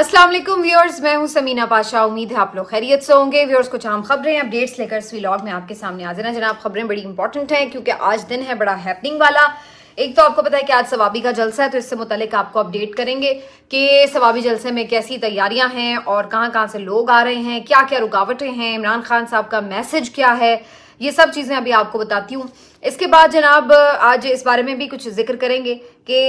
अस्सलाम वालेकुम व्यूअर्स मैं हूं समीना पाशा उम्मीद है आप लोग खैरियत से होंगे व्यूअर्स कुछ आम खबरें अपडेट्स लेकर स्वीलॉग में आपके सामने आ जाना जनाब खबरें बड़ी इंपॉर्टेंट हैं क्योंकि आज दिन है बड़ा हैपनिंग वाला एक तो आपको पता है कि आज सवाबी का जलसा है तो इससे मुतलिक आपको अपडेट करेंगे कि सवाबी जलसे में कैसी तैयारियां हैं और कहाँ कहाँ से लोग आ रहे हैं क्या क्या रुकावटें हैं इमरान खान साहब का मैसेज क्या है ये सब चीज़ें अभी आपको बताती हूँ इसके बाद जनाब आज इस बारे में भी कुछ जिक्र करेंगे कि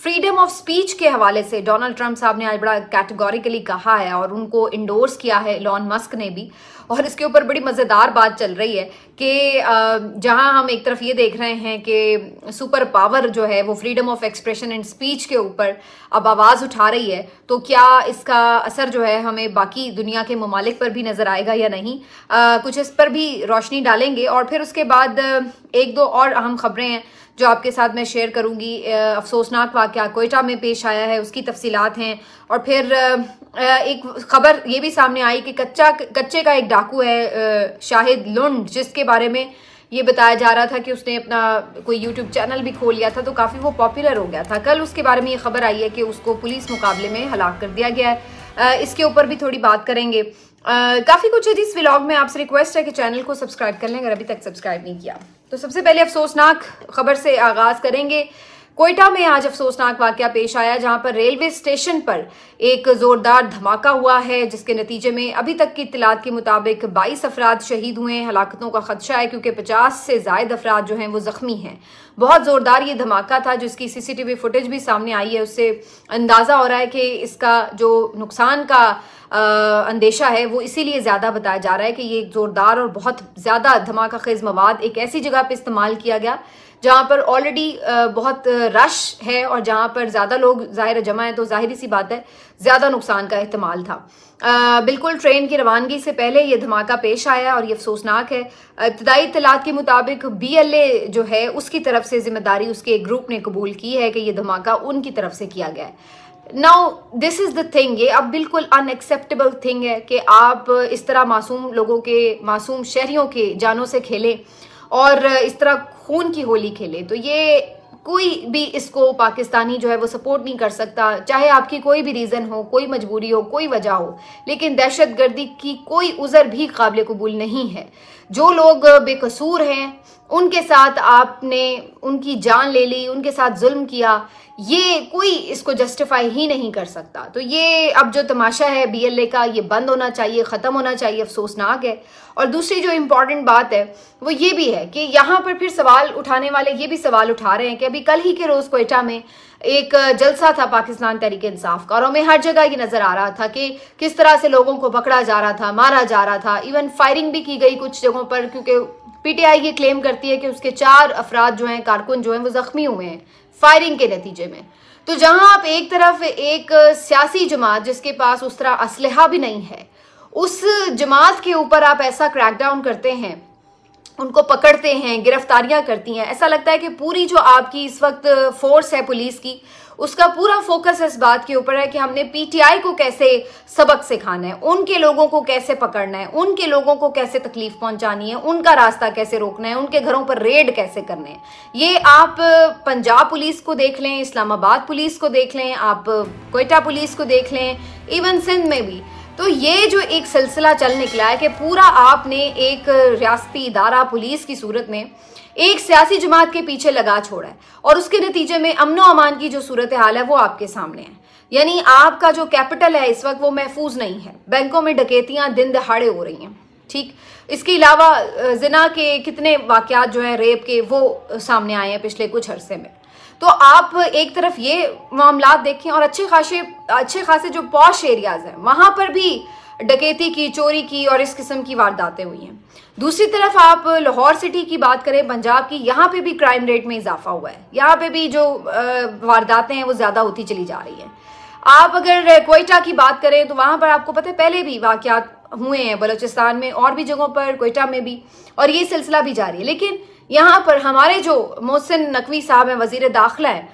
फ्रीडम ऑफ स्पीच के हवाले से डोनाल्ड ट्रंप साहब ने आज बड़ा कैटेगोरिकली कहा है और उनको इंडोर्स किया है लॉन मस्क ने भी और इसके ऊपर बड़ी मज़ेदार बात चल रही है कि जहां हम एक तरफ ये देख रहे हैं कि सुपर पावर जो है वो freedom of expression and speech के ऊपर अब आवाज़ उठा रही है तो क्या इसका असर जो है हमें बाकी दुनिया के ममालिक पर भी नज़र आएगा या नहीं आ, कुछ इस पर भी रोशनी डालेंगे और फिर उसके बाद एक दो और अहम खबरें हैं जो आपके साथ मैं शेयर करूंगी अफसोसनाक वाक्य कोयटा में पेश आया है उसकी तफसीलात हैं और फिर एक ख़बर ये भी सामने आई कि कच्चा कच्चे का एक डाकू है शाहिद लुंड जिसके बारे में ये बताया जा रहा था कि उसने अपना कोई यूट्यूब चैनल भी खोल लिया था तो काफ़ी वो पॉपुलर हो गया था कल उसके बारे में ये खबर आई है कि उसको पुलिस मुकाबले में हलाक कर दिया गया है इसके ऊपर भी थोड़ी बात करेंगे काफ़ी कुछ है जिस व्लॉग में आपसे रिक्वेस्ट है कि चैनल को सब्सक्राइब कर लें अगर अभी तक सब्सक्राइब नहीं किया तो सबसे पहले अफसोसनाक खबर से आगाज करेंगे कोयटा में आज अफसोसनाक वाक्य पेश आया जहां पर रेलवे स्टेशन पर एक जोरदार धमाका हुआ है जिसके नतीजे में अभी तक की इतलात के मुताबिक 22 अफराद शहीद हुए हैं हलाकतों का खदशा है क्योंकि 50 से जायद अफराद जो हैं वो जख्मी हैं बहुत जोरदार ये धमाका था जिसकी सीसीटीवी फुटेज भी सामने आई है उससे अंदाजा हो रहा है कि इसका जो नुकसान का अंदेशा है वो इसीलिए ज़्यादा बताया जा रहा है कि ये ज़ोरदार और बहुत ज़्यादा धमाका खेज मवाद एक ऐसी जगह पर इस्तेमाल किया गया जहाँ पर ऑलरेडी बहुत रश है और जहाँ पर ज़्यादा लोग ज़ाहिर जमा है तो ज़ाहिर सी बात है ज़्यादा नुकसान का अहतमाल था आ, बिल्कुल ट्रेन की रवानगी से पहले यह धमाका पेश आया और ये अफसोसनाक है इब्तदाई इतलात के मुताबिक बी एल ए जो है उसकी तरफ से जिम्मेदारी उसके एक ग्रुप ने कबूल की है कि यह धमाका उनकी तरफ से किया गया है now this is the thing ये अब बिल्कुल अनएक्सेप्टेबल थिंग है कि आप इस तरह मासूम लोगों के मासूम शहरियों के जानों से खेलें और इस तरह खून की होली खेलें तो ये कोई भी इसको पाकिस्तानी जो है वो सपोर्ट नहीं कर सकता चाहे आपकी कोई भी रीज़न हो कोई मजबूरी हो कोई वजह हो लेकिन दहशत गर्दी की कोई उज़र भी काबिल कबूल नहीं है जो लोग बेकसूर हैं उनके साथ आपने उनकी जान ले ली उनके साथ जुल्म किया ये कोई इसको जस्टिफाई ही नहीं कर सकता तो ये अब जो तमाशा है बीएलए का ये बंद होना चाहिए ख़त्म होना चाहिए अफसोसनाक है और दूसरी जो इम्पॉर्टेंट बात है वो ये भी है कि यहाँ पर फिर सवाल उठाने वाले ये भी सवाल उठा रहे हैं कि अभी कल ही के रोज़ कोयटा में एक जलसा था पाकिस्तान तहरीक इंसाफ का और हमें हर जगह ये नजर आ रहा था कि किस तरह से लोगों को पकड़ा जा रहा था मारा जा रहा था इवन फायरिंग भी की गई कुछ जगहों पर क्योंकि पीटीआई ये क्लेम करती है कि उसके चार अफराद जो हैं कारकुन जो हैं वो जख्मी हुए हैं फायरिंग के नतीजे में तो जहां आप एक तरफ एक सियासी जमात जिसके पास उस तरह असलहा भी नहीं है उस जमात के ऊपर आप ऐसा क्रैकडाउन करते हैं उनको पकड़ते हैं गिरफ्तारियां करती हैं ऐसा लगता है कि पूरी जो आपकी इस वक्त फोर्स है पुलिस की उसका पूरा फोकस इस बात के ऊपर है कि हमने पीटीआई को कैसे सबक सिखाना है उनके लोगों को कैसे पकड़ना है उनके लोगों को कैसे तकलीफ पहुंचानी है उनका रास्ता कैसे रोकना है उनके घरों पर रेड कैसे करने हैं ये आप पंजाब पुलिस को देख लें इस्लामाबाद पुलिस को देख लें आप कोयटा पुलिस को देख लें इवन सिंध में भी तो ये जो एक सिलसिला चल निकला है कि पूरा आपने एक रियासती इदारा पुलिस की सूरत में एक सियासी जमात के पीछे लगा छोड़ा है और उसके नतीजे में अमनो अमान की जो सूरत हाल है वो आपके सामने है यानी आपका जो कैपिटल है इस वक्त वो महफूज नहीं है बैंकों में डकैतियां दिन दहाड़े हो रही हैं ठीक इसके अलावा जिना के कितने वाक़ात जो है रेप के वो सामने आए हैं पिछले कुछ अरसे में तो आप एक तरफ ये मामला देखें और अच्छे खासे अच्छे खासे जो पॉश एरियाज हैं वहाँ पर भी डकैती की चोरी की और इस किस्म की वारदातें हुई हैं दूसरी तरफ आप लाहौर सिटी की बात करें पंजाब की यहाँ पे भी क्राइम रेट में इजाफा हुआ है यहाँ पे भी जो वारदातें हैं वो ज़्यादा होती चली जा रही हैं आप अगर कोयटा की बात करें तो वहाँ पर आपको पता है पहले भी वाक़ात हुए हैं बलूचिस्तान में और भी जगहों पर कोयटा में भी और ये सिलसिला भी जारी है लेकिन यहाँ पर हमारे जो मोहसिन नकवी साहब हैं वजीर दाखिला है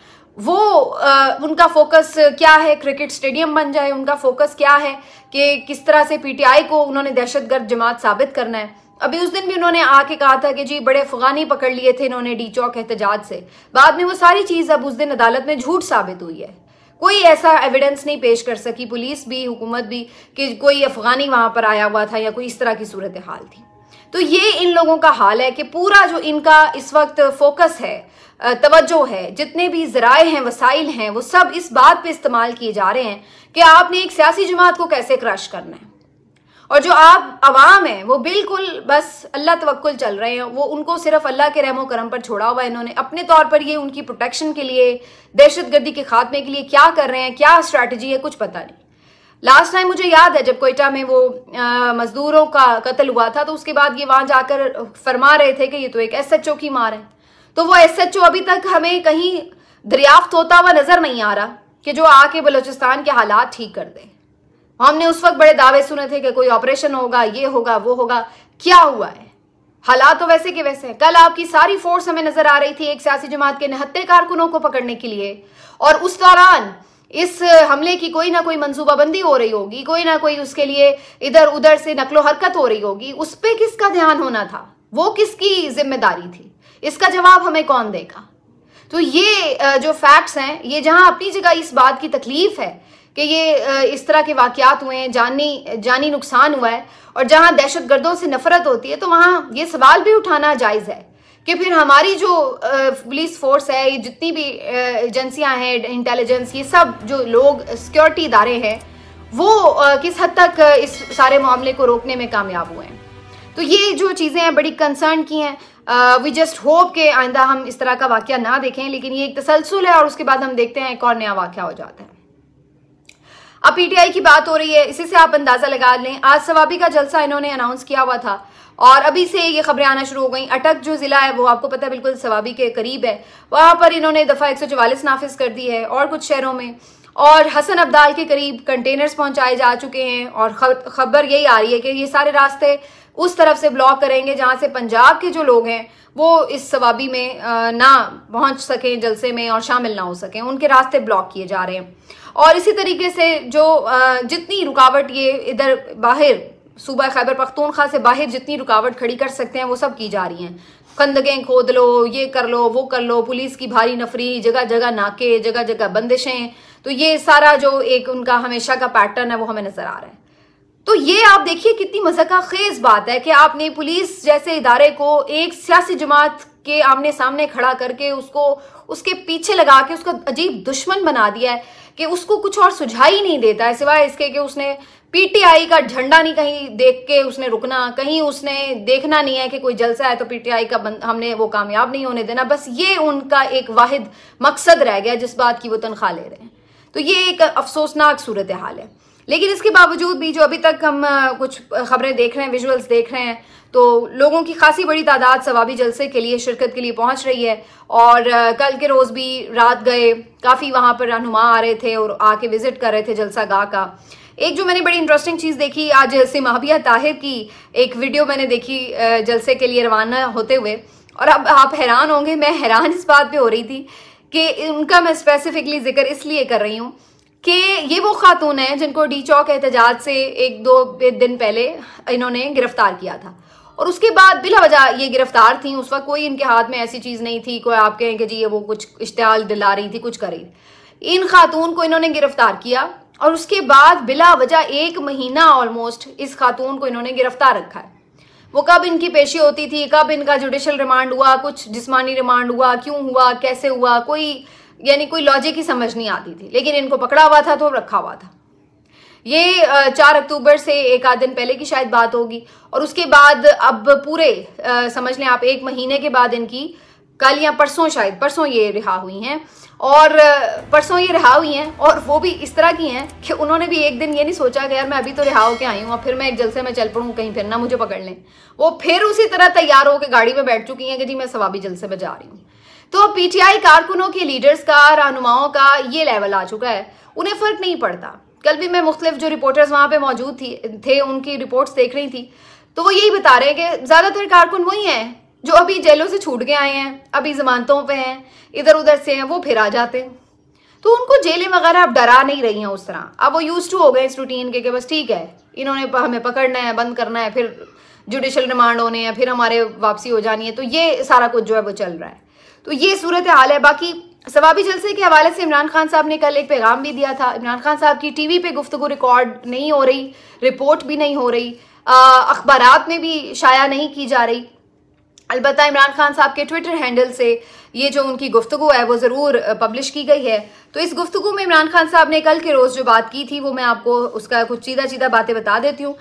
वो आ, उनका फोकस क्या है क्रिकेट स्टेडियम बन जाए उनका फोकस क्या है कि किस तरह से पीटीआई को उन्होंने दहशतगर्द जमात साबित करना है अभी उस दिन भी उन्होंने आके कहा था कि जी बड़े अफगानी पकड़ लिए थे इन्होंने डी चौक एहतजाज से बाद में वो सारी चीज़ अब उस दिन अदालत में झूठ साबित हुई है कोई ऐसा एविडेंस नहीं पेश कर सकी पुलिस भी हुकूमत भी कि कोई अफगानी वहां पर आया हुआ था या कोई इस तरह की सूरत हाल थी तो ये इन लोगों का हाल है कि पूरा जो इनका इस वक्त फोकस है तवज्जो है जितने भी जराए हैं वसाइल हैं वो सब इस बात पे इस्तेमाल किए जा रहे हैं कि आपने एक सियासी जमात को कैसे क्रश करना है और जो आप आवाम हैं वो बिल्कुल बस अल्लाह तवक्ल चल रहे हैं वो उनको सिर्फ अल्लाह के रहमो करम पर छोड़ा हुआ है इन्होंने अपने तौर पर ये उनकी प्रोटेक्शन के लिए दहशत गर्दी के खात्मे के लिए क्या कर रहे हैं क्या स्ट्रैटेजी है कुछ पता नहीं लास्ट टाइम मुझे याद है जब कोयटा में वो मजदूरों का कत्ल हुआ था तो उसके बाद ये वहां जाकर फरमा रहे थे कि ये तो एक एसएचओ की मार है तो वो एसएचओ अभी तक हमें कहीं दरियाफ्त होता हुआ नजर नहीं आ रहा कि जो आके बलोचिस्तान के हालात ठीक कर दे हमने उस वक्त बड़े दावे सुने थे कि कोई ऑपरेशन होगा ये होगा वो होगा क्या हुआ है हालात तो वैसे के वैसे हैं कल आपकी सारी फोर्स हमें नजर आ रही थी एक सियासी जमात के निहत्ते कारकुनों को पकड़ने के लिए और उस दौरान इस हमले की कोई ना कोई मंसूबाबंदी हो रही होगी कोई ना कोई उसके लिए इधर उधर से नकलो हरकत हो रही होगी उस पर किसका ध्यान होना था वो किसकी जिम्मेदारी थी इसका जवाब हमें कौन देगा तो ये जो फैक्ट्स हैं ये जहां अपनी जगह इस बात की तकलीफ है कि ये इस तरह के वाकयात हुए हैं जानी जानी नुकसान हुआ है और जहां दहशत गर्दों से नफरत होती है तो वहाँ ये सवाल भी उठाना जायज़ है कि फिर हमारी जो पुलिस फोर्स है ये जितनी भी एजेंसियां हैं इंटेलिजेंस ये सब जो लोग सिक्योरिटी इदारे हैं वो किस हद तक इस सारे मामले को रोकने में कामयाब हुए हैं तो ये जो चीज़ें हैं बड़ी कंसर्न की हैं वी जस्ट होप के आइंदा हम इस तरह का वाक्य ना देखें लेकिन ये एक तसलसल है और उसके बाद हम देखते हैं एक और नया वाक्य हो जाता है अब पीटीआई की बात हो रही है इसी से आप अंदाजा लगा लें आज सवाबी का जलसा इन्होंने अनाउंस किया हुआ था और अभी से ये खबरें आना शुरू हो गई अटक जो जिला है वो आपको पता है बिल्कुल सवाबी के करीब है वहां पर इन्होंने दफा एक नाफिज कर दी है और कुछ शहरों में और हसन अब्दाल के करीब कंटेनर्स पहुंचाए जा चुके हैं और खबर यही आ रही है कि ये सारे रास्ते उस तरफ से ब्लॉक करेंगे जहां से पंजाब के जो लोग हैं वो इस सवाबी में ना पहुंच सकें जलसे में और शामिल ना हो सकें उनके रास्ते ब्लॉक किए जा रहे हैं और इसी तरीके से जो जितनी रुकावट ये इधर बाहर सूबा खैबर पख्तूनखा से बाहर जितनी रुकावट खड़ी कर सकते हैं वो सब की जा रही हैं कंदगें खोद लो ये कर लो वो कर लो पुलिस की भारी नफरी जगह जगह नाके जगह जगह बंदिशें तो ये सारा जो एक उनका हमेशा का पैटर्न है वो हमें नजर आ रहा है तो ये आप देखिए कितनी मजका खेज बात है कि आपने पुलिस जैसे इदारे को एक सियासी जमात के आमने सामने खड़ा करके उसको उसके पीछे लगा के उसका अजीब दुश्मन बना दिया है कि उसको कुछ और सुझाई नहीं देता है सिवाय इसके कि उसने पीटीआई का झंडा नहीं कहीं देख के उसने रुकना कहीं उसने देखना नहीं है कि कोई जलसा है तो पीटीआई का हमने वो कामयाब नहीं होने देना बस ये उनका एक वाहिद मकसद रह गया जिस बात की वो तनख्वाह ले रहे हैं तो ये एक अफसोसनाक सूरत हाल है लेकिन इसके बावजूद भी जो अभी तक हम कुछ खबरें देख रहे हैं विजुअल्स देख रहे हैं तो लोगों की खासी बड़ी तादाद सवाबी जलसे के लिए शिरकत के लिए पहुंच रही है और कल के रोज़ भी रात गए काफ़ी वहाँ पर रहनुमा आ रहे थे और आके विजिट कर रहे थे जलसा गाह का एक जो मैंने बड़ी इंटरेस्टिंग चीज़ देखी आज सिमाबिया ताहिर की एक वीडियो मैंने देखी जलसे के लिए रवाना होते हुए और अब आप हैरान होंगे मैं हैरान इस बात पे हो रही थी कि उनका मैं स्पेसिफिकली जिक्र इसलिए कर रही हूँ कि ये वो खातून है जिनको डी चौक एहतजाज से एक दो दिन पहले इन्होंने गिरफ्तार किया था और उसके बाद बिला वजह ये गिरफ्तार थी उस वक्त कोई इनके हाथ में ऐसी चीज़ नहीं थी कोई आप कहें कि जी ये वो कुछ इश्तहाल दिला रही थी कुछ कर रही थी इन खातून को इन्होंने गिरफ्तार किया और उसके बाद बिला वजह एक महीना ऑलमोस्ट इस खातून को इन्होंने गिरफ्तार रखा है वो कब इनकी पेशी होती थी कब इनका जुडिशल रिमांड हुआ कुछ जिस्मानी रिमांड हुआ क्यों हुआ कैसे हुआ कोई यानी कोई लॉजिक ही समझ नहीं आती थी लेकिन इनको पकड़ा हुआ था तो रखा हुआ था ये चार अक्टूबर से एक आध दिन पहले की शायद बात होगी और उसके बाद अब पूरे समझ लें आप एक महीने के बाद इनकी कल या परसों शायद परसों ये रिहा हुई हैं और परसों ये रिहा हुई हैं और वो भी इस तरह की हैं कि उन्होंने भी एक दिन ये नहीं सोचा कि यार मैं अभी तो रिहा होकर आई हूँ और फिर मैं एक जलसे में चल पड़ूँ कहीं फिर ना मुझे पकड़ लें वो फिर उसी तरह तैयार होकर गाड़ी में बैठ चुकी हैं कि जी मैं सवाबी जलसे में जा रही हूँ तो पीटीआई कारकुनों के लीडर्स का रहनुमाओं का ये लेवल आ चुका है उन्हें फर्क नहीं पड़ता कल भी मैं मुख्तलिफ जो रिपोर्टर्स वहाँ पे मौजूद थी थे उनकी रिपोर्ट्स देख रही थी तो वो यही बता रहे हैं कि ज़्यादातर कारकुन वही हैं जो अभी जेलों से छूट के आए हैं अभी जमानतों पे हैं इधर उधर से हैं वो फिर आ जाते हैं तो उनको जेलें वगैरह अब डरा नहीं रही हैं उस तरह अब वो यूज टू हो गए इस रूटीन के कि बस ठीक है इन्होंने हमें पकड़ना है बंद करना है फिर जुडिशल रिमांड होने हैं फिर हमारे वापसी हो जानी है तो ये सारा कुछ जो है वो चल रहा है तो ये सूरत हाल है बाकी सवाबी जलसे के हवाले से इमरान खान साहब ने कल एक पैगाम भी दिया था इमरान खान साहब की टीवी पे गुफ्तु रिकॉर्ड नहीं हो रही रिपोर्ट भी नहीं हो रही अखबार में भी शाया नहीं की जा रही अलबत् इमरान खान साहब के ट्विटर हैंडल से ये जो उनकी गुफ्तु है वो ज़रूर पब्लिश की गई है तो इस गुफ्तु में इमरान खान साहब ने कल के रोज़ जो बात की थी वो मैं आपको उसका कुछ सीधा सीधा बातें बता देती हूँ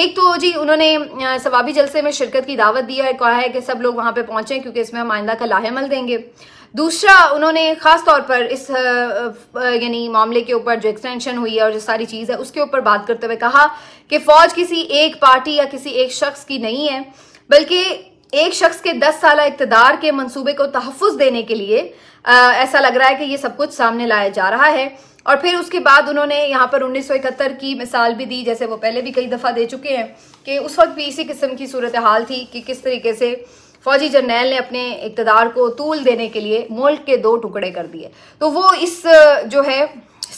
एक तो जी उन्होंने सवाबी जलसे में शिरकत की दावत दी है कहा है कि सब लोग वहाँ पर पहुंचे क्योंकि इसमें हम आइंदा का लाहेमल देंगे दूसरा उन्होंने ख़ास तौर पर इस यानी मामले के ऊपर जो एक्सटेंशन हुई है और जो सारी चीज़ है उसके ऊपर बात करते हुए कहा कि फ़ौज किसी एक पार्टी या किसी एक शख्स की नहीं है बल्कि एक शख्स के दस साल इकतदार के मंसूबे को तहफ़ देने के लिए आ, ऐसा लग रहा है कि ये सब कुछ सामने लाया जा रहा है और फिर उसके बाद उन्होंने यहाँ पर इकहत्तर की मिसाल भी दी जैसे वो पहले भी कई दफ़ा दे चुके हैं कि उस वक्त भी इसी किस्म की सूरत हाल थी कि किस तरीके से फौजी जर्नैल ने अपने इकतदार को तूल देने के लिए मुल्क के दो टुकड़े कर दिए तो वो इस जो है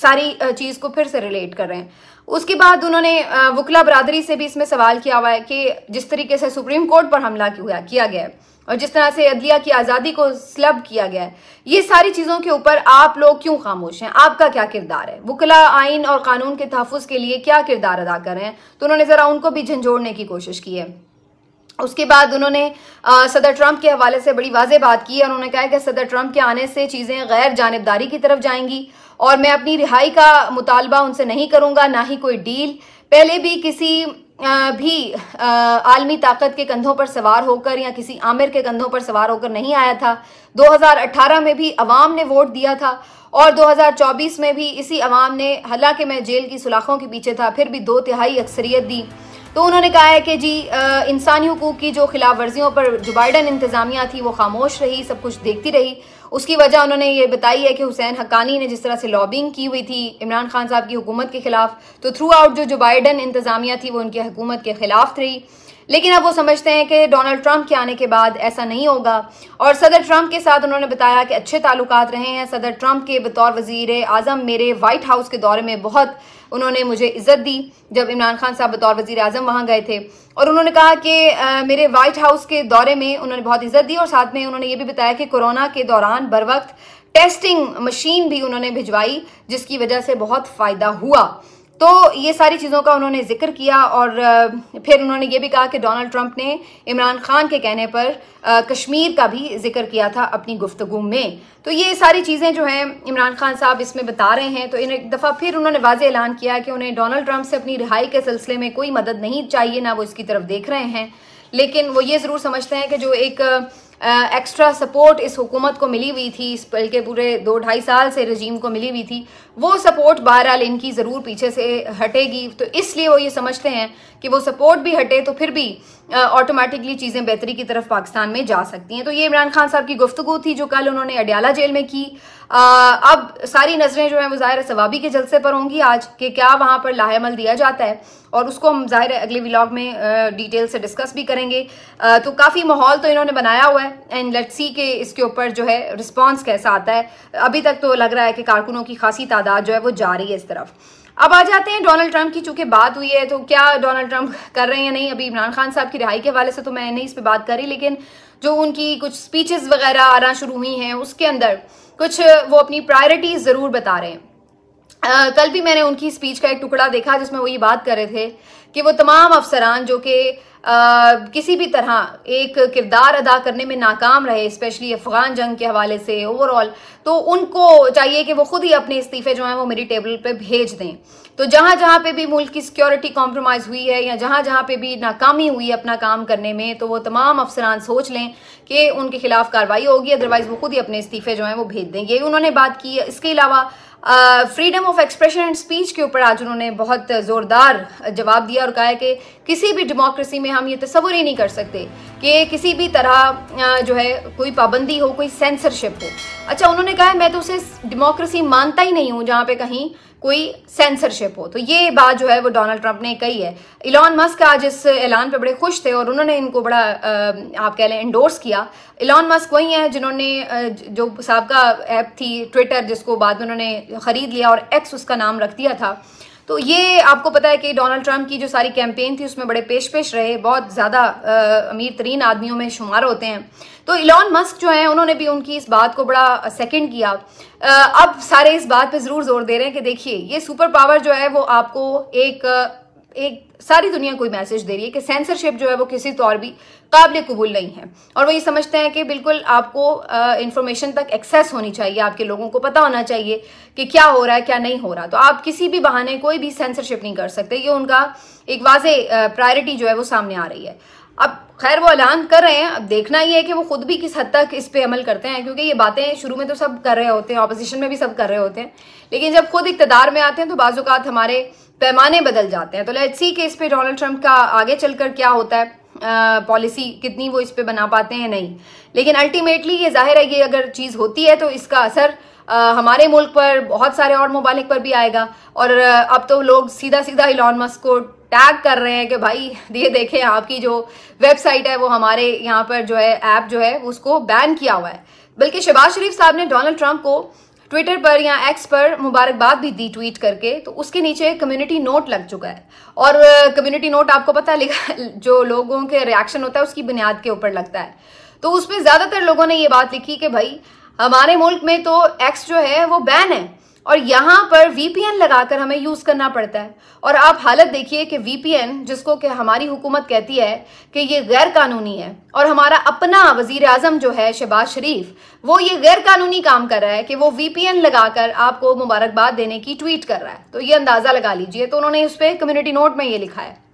सारी चीज़ को फिर से रिलेट कर रहे हैं उसके बाद उन्होंने वकला बरादरी से भी इसमें सवाल किया हुआ है कि जिस तरीके से सुप्रीम कोर्ट पर हमला किया गया है और जिस तरह से अदलिया की आज़ादी को स्लब किया गया है ये सारी चीज़ों के ऊपर आप लोग क्यों खामोश हैं आपका क्या किरदार है वकला आइन और कानून के तहफ़ के लिए क्या किरदार अदा कर रहे हैं तो उन्होंने ज़रा उनको भी झंझोड़ने की कोशिश की है उसके बाद उन्होंने सदर ट्रंप के हवाले से बड़ी वाजे बात की और उन्होंने कहा कि सदर ट्रंप के आने से चीज़ें गैर जानबदारी की तरफ जाएंगी और मैं अपनी रिहाई का मुतालबा उनसे नहीं करूँगा ना ही कोई डील पहले भी किसी भी आलमी ताकत के कंधों पर सवार होकर या किसी आमिर के कंधों पर सवार होकर नहीं आया था 2018 में भी अवाम ने वोट दिया था और 2024 में भी इसी अवाम ने हालांकि मैं जेल की सुलाखों के पीछे था फिर भी दो तिहाई अक्सरियत दी तो उन्होंने कहा है कि जी इंसानी हकूक़ की जो खिलाफ वर्जियों पर जो बाइडन इंतज़ामिया थी वो खामोश रही सब कुछ देखती रही उसकी वजह उन्होंने ये बताई है कि हुसैन हकानी ने जिस तरह से लॉबिंग की हुई थी इमरान खान साहब की हुकूमत के खिलाफ तो थ्रू आउट जो जो बाइडन इंतज़ामिया थी वो उनकी हुकूमत के खिलाफ रही लेकिन अब वो समझते हैं कि डोनाल्ड ट्रंप के आने के बाद ऐसा नहीं होगा और सदर ट्रंप के साथ उन्होंने बताया कि अच्छे ताल्लुक रहे हैं सदर ट्रंप के बतौर वजीर आज़म मेरे वाइट हाउस के दौरे में बहुत उन्होंने मुझे इज़्ज़त दी जब इमरान खान साहब बतौर वजीर अजम वहां गए थे और उन्होंने कहा कि मेरे वाइट हाउस के दौरे में उन्होंने बहुत इज़्ज़त दी और साथ में उन्होंने ये भी बताया कि कोरोना के दौरान बर वक्त टेस्टिंग मशीन भी उन्होंने भिजवाई जिसकी वजह से बहुत फ़ायदा हुआ तो ये सारी चीज़ों का उन्होंने जिक्र किया और फिर उन्होंने ये भी कहा कि डोनाल्ड ट्रंप ने इमरान खान के कहने पर कश्मीर का भी जिक्र किया था अपनी गुफ्तगु में तो ये सारी चीज़ें जो हैं इमरान खान साहब इसमें बता रहे हैं तो एक दफ़ा फिर उन्होंने वाज ऐलान किया कि उन्हें डोनाल्ड ट्रंप से अपनी रिहाई के सिलसिले में कोई मदद नहीं चाहिए ना वो इसकी तरफ देख रहे हैं लेकिन वो ये ज़रूर समझते हैं कि जो एक एक्स्ट्रा सपोर्ट इस हुकूमत को मिली हुई थी इस बल्कि पूरे दो ढाई साल से रजीम को मिली हुई थी वो सपोर्ट बहरहाल इनकी ज़रूर पीछे से हटेगी तो इसलिए वो ये समझते हैं कि वो सपोर्ट भी हटे तो फिर भी ऑटोमेटिकली चीज़ें बेहतरी की तरफ पाकिस्तान में जा सकती हैं तो ये इमरान खान साहब की गुफ्तु थी जो कल उन्होंने अडियाला जेल में की आ, अब सारी नज़रें जो हैं वो ज़ाहिर सवाबी के जलसे पर होंगी आज कि क्या वहाँ पर लाहेमल दिया जाता है और उसको हम ज़ाहिर अगले व्लॉग में डिटेल से डिस्कस भी करेंगे आ, तो काफ़ी माहौल तो इन्होंने बनाया हुआ है एंड लेट्स सी के इसके ऊपर जो है रिस्पॉन्स कैसा आता है अभी तक तो लग रहा है कि कारकुनों की खासी तादाद ज़्यादा जो है वो जा रही है इस तरफ अब आ जाते हैं डोनाल्ड ट्रंप की चूंकि बात हुई है तो क्या डोनाल्ड ट्रंप कर रहे हैं या नहीं अभी इमरान खान साहब की रिहाई के हवाले से तो मैं नहीं इस पर बात करी लेकिन जो उनकी कुछ स्पीचेस वगैरह आना शुरू हुई हैं उसके अंदर कुछ वो अपनी प्रायोरिटीज ज़रूर बता रहे हैं आ, कल भी मैंने उनकी स्पीच का एक टुकड़ा देखा जिसमें वो ये बात कर रहे थे कि वो तमाम अफसरान जो कि किसी भी तरह एक किरदार अदा करने में नाकाम रहे स्पेशली अफगान जंग के हवाले से ओवरऑल तो उनको चाहिए कि वो खुद ही अपने इस्तीफे जो हैं वो मेरी टेबल पे भेज दें तो जहां जहां पे भी मुल्क की सिक्योरिटी कॉम्प्रोमाइज़ हुई है या जहां जहां पे भी नाकामी हुई है अपना काम करने में तो वो तमाम अफसरान सोच लें कि उनके खिलाफ कार्रवाई होगी अदरवाइज़ वो खुद ही अपने इस्तीफे जो हैं वो भेज दें उन्होंने बात की इसके अलावा freedom of expression and speech के ऊपर आज उन्होंने बहुत ज़ोरदार जवाब दिया और कहा है कि किसी भी डेमोक्रेसी में हम ये तस्वुर ही नहीं कर सकते कि किसी भी तरह जो है कोई पाबंदी हो कोई सेंसरशिप हो अच्छा उन्होंने कहा है मैं तो उसे डेमोक्रेसी मानता ही नहीं हूँ जहाँ पे कहीं कोई सेंसरशिप हो तो ये बात जो है वो डोनाल्ड ट्रंप ने कही है इलॉन मस्क आज इस ऐलान पे बड़े खुश थे और उन्होंने इनको बड़ा आप कह लें इंडोर्स किया इलॉन मस्क वही हैं जिन्होंने जो सबका ऐप थी ट्विटर जिसको बाद में उन्होंने खरीद लिया और एक्स उसका नाम रख दिया था तो ये आपको पता है कि डोनाल्ड ट्रंप की जो सारी कैंपेन थी उसमें बड़े पेश पेश रहे बहुत ज़्यादा अमीर तरीन आदमियों में शुमार होते हैं तो इलॉन मस्क जो है उन्होंने भी उनकी इस बात को बड़ा सेकंड किया आ, अब सारे इस बात पे ज़रूर जोर दे रहे हैं कि देखिए ये सुपर पावर जो है वो आपको एक एक सारी दुनिया को मैसेज दे रही है कि सेंसरशिप जो है वो किसी तौर भी काबिल कबूल नहीं है और वो ये समझते हैं कि बिल्कुल आपको इन्फॉर्मेशन तक एक्सेस होनी चाहिए आपके लोगों को पता होना चाहिए कि क्या हो रहा है क्या नहीं हो रहा तो आप किसी भी बहाने कोई भी सेंसरशिप नहीं कर सकते ये उनका एक वाजे प्रायोरिटी जो है वो सामने आ रही है अब खैर वो ऐलान कर रहे हैं अब देखना ये है कि वो खुद भी किस हद तक इस पे अमल करते हैं क्योंकि ये बातें शुरू में तो सब कर रहे होते हैं ऑपोजिशन में भी सब कर रहे होते हैं लेकिन जब खुद इकतदार में आते हैं तो बाज़ात हमारे पैमाने बदल जाते हैं तो लेट्स सी कि इस पे डोनाल्ड ट्रंप का आगे चलकर क्या होता है पॉलिसी uh, कितनी वो इस पे बना पाते हैं नहीं लेकिन अल्टीमेटली ये जाहिर है ये अगर चीज़ होती है तो इसका असर uh, हमारे मुल्क पर बहुत सारे और मुबालिक पर भी आएगा और uh, अब तो लोग सीधा सीधा इलॉन मस्क को टैग कर रहे हैं कि भाई ये देखें आपकी जो वेबसाइट है वो हमारे यहाँ पर जो है ऐप जो है उसको बैन किया हुआ है बल्कि शहबाज शरीफ साहब ने डोनाल्ड ट्रंप को ट्विटर पर या एक्स पर मुबारकबाद भी दी ट्वीट करके तो उसके नीचे कम्युनिटी नोट लग चुका है और कम्युनिटी नोट आपको पता है जो लोगों के रिएक्शन होता है उसकी बुनियाद के ऊपर लगता है तो उसमें ज़्यादातर लोगों ने ये बात लिखी कि भाई हमारे मुल्क में तो एक्स जो है वो बैन है और यहाँ पर वीपीएन लगाकर हमें यूज़ करना पड़ता है और आप हालत देखिए कि वीपीएन जिसको कि हमारी हुकूमत कहती है कि ये गैर कानूनी है और हमारा अपना वजीर आजम जो है शहबाज शरीफ वो ये गैर कानूनी काम कर रहा है कि वो वीपीएन लगाकर आपको मुबारकबाद देने की ट्वीट कर रहा है तो ये अंदाज़ा लगा लीजिए तो उन्होंने उस पर कम्युनिटी नोट में ये लिखा है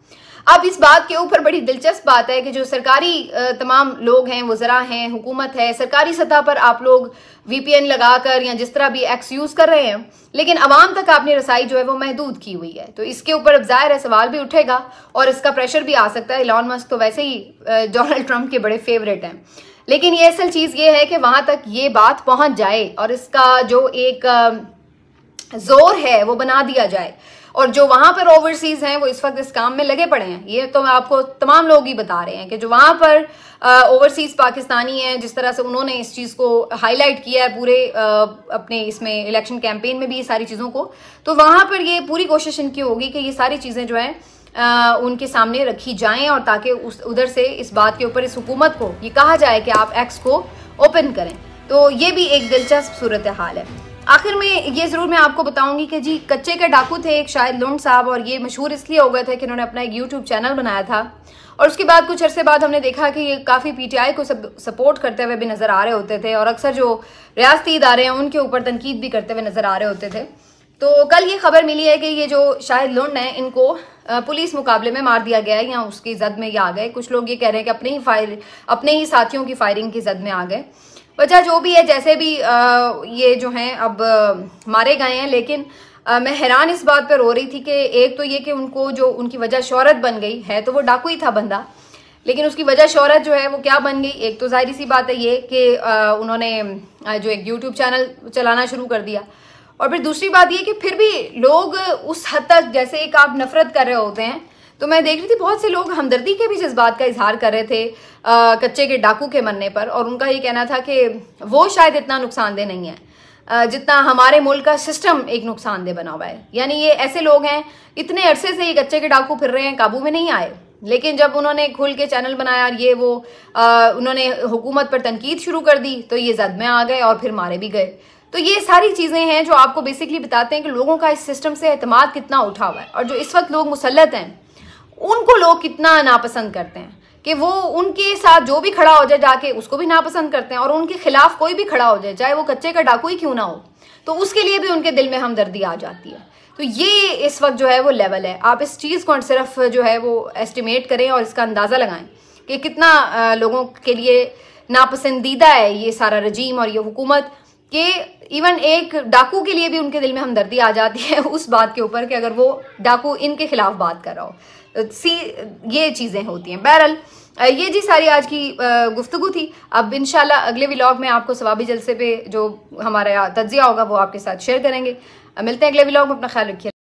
अब इस बात के ऊपर बड़ी दिलचस्प बात है कि जो सरकारी तमाम लोग हैं वो जरा हैं हुकूमत है सरकारी सतह पर आप लोग वीपीएन लगाकर या जिस तरह भी एक्स यूज कर रहे हैं लेकिन आवाम तक आपने रसाई जो है वो महदूद की हुई है तो इसके ऊपर अब जाहिर है सवाल भी उठेगा और इसका प्रेशर भी आ सकता है इलॉन मस्क तो वैसे ही डोनाल्ड ट्रंप के बड़े फेवरेट हैं लेकिन ये असल चीज़ ये है कि वहां तक ये बात पहुंच जाए और इसका जो एक जोर है वो बना दिया जाए और जो वहां पर ओवरसीज हैं वो इस वक्त इस काम में लगे पड़े हैं ये तो आपको तमाम लोग ही बता रहे हैं कि जो वहां पर ओवरसीज पाकिस्तानी हैं जिस तरह से उन्होंने इस चीज को हाईलाइट किया है पूरे आ, अपने इसमें इलेक्शन कैंपेन में भी ये सारी चीजों को तो वहां पर ये पूरी कोशिश इनकी होगी कि ये सारी चीजें जो है आ, उनके सामने रखी जाएं और ताकि उस उधर से इस बात के ऊपर इस हुकूमत को ये कहा जाए कि आप एक्स को ओपन करें तो ये भी एक दिलचस्प सूरत हाल है आखिर में ये ज़रूर मैं आपको बताऊंगी कि जी कच्चे के डाकू थे एक शायद लुंड साहब और ये मशहूर इसलिए हो गए थे कि इन्होंने अपना एक यूट्यूब चैनल बनाया था और उसके बाद कुछ अरसे बाद हमने देखा कि ये काफ़ी पीटीआई को सब सपोर्ट करते हुए भी नज़र आ रहे होते थे और अक्सर जो रियासती इदारे हैं उनके ऊपर तनकीद भी करते हुए नज़र आ रहे होते थे तो कल ये खबर मिली है कि ये जो शाहिद लुंड है इनको पुलिस मुकाबले में मार दिया गया है या उसकी जद में ये आ गए कुछ लोग ये कह रहे हैं कि अपने ही फायर अपने ही साथियों की फायरिंग की जद में आ गए वजह जो भी है जैसे भी आ, ये जो हैं अब आ, मारे गए हैं लेकिन आ, मैं हैरान इस बात पर रो रही थी कि एक तो ये कि उनको जो उनकी वजह शहरत बन गई है तो वो डाकू ही था बंदा लेकिन उसकी वजह शहरत जो है वो क्या बन गई एक तो जाहिर सी बात है ये कि उन्होंने जो एक यूट्यूब चैनल चलाना शुरू कर दिया और फिर दूसरी बात ये कि फिर भी लोग उस हद तक जैसे एक आप नफरत कर रहे होते हैं तो मैं देख रही थी बहुत से लोग हमदर्दी के भी जज्बात का इजहार कर रहे थे आ, कच्चे के डाकू के मरने पर और उनका ये कहना था कि वो शायद इतना नुकसानदेह नहीं है जितना हमारे मुल्क का सिस्टम एक नुकसानदेह बना हुआ है यानी ये ऐसे लोग हैं इतने अरसे से ये कच्चे के डाकू फिर रहे हैं काबू में नहीं आए लेकिन जब उन्होंने खुल के चैनल बनाया और ये वो आ, उन्होंने हुकूमत पर तनकीद शुरू कर दी तो ये जद में आ गए और फिर मारे भी गए तो ये सारी चीज़ें हैं जो आपको बेसिकली बताते हैं कि लोगों का इस सिस्टम से अहतमाद कितना उठा हुआ है और जो इस वक्त लोग मुसलत हैं उनको लोग कितना नापसंद करते हैं कि वो उनके साथ जो भी खड़ा हो जाए जाके उसको भी नापसंद करते हैं और उनके खिलाफ कोई भी खड़ा हो जाए चाहे वो कच्चे का डाकू ही क्यों ना हो तो उसके लिए भी उनके दिल में हमदर्दी आ जाती है तो ये इस वक्त जो है वो लेवल है आप इस चीज़ को सिर्फ जो है वो एस्टिमेट करें और इसका अंदाज़ा लगाएं कि कितना लोगों के लिए नापसंदीदा है ये सारा रजीम और ये हुकूमत कि इवन एक डाकू के लिए भी उनके दिल में हमदर्दी आ जाती है उस बात के ऊपर कि अगर वो डाकू इनके खिलाफ बात कर रहा हो सी ये चीज़ें होती हैं बहरल ये जी सारी आज की गुफ्तु थी अब इन अगले व्लॉग में आपको सवाबी जलसे पे जो हमारा तज्जिया होगा वो आपके साथ शेयर करेंगे मिलते हैं अगले व्लॉग में अपना ख्याल रखिए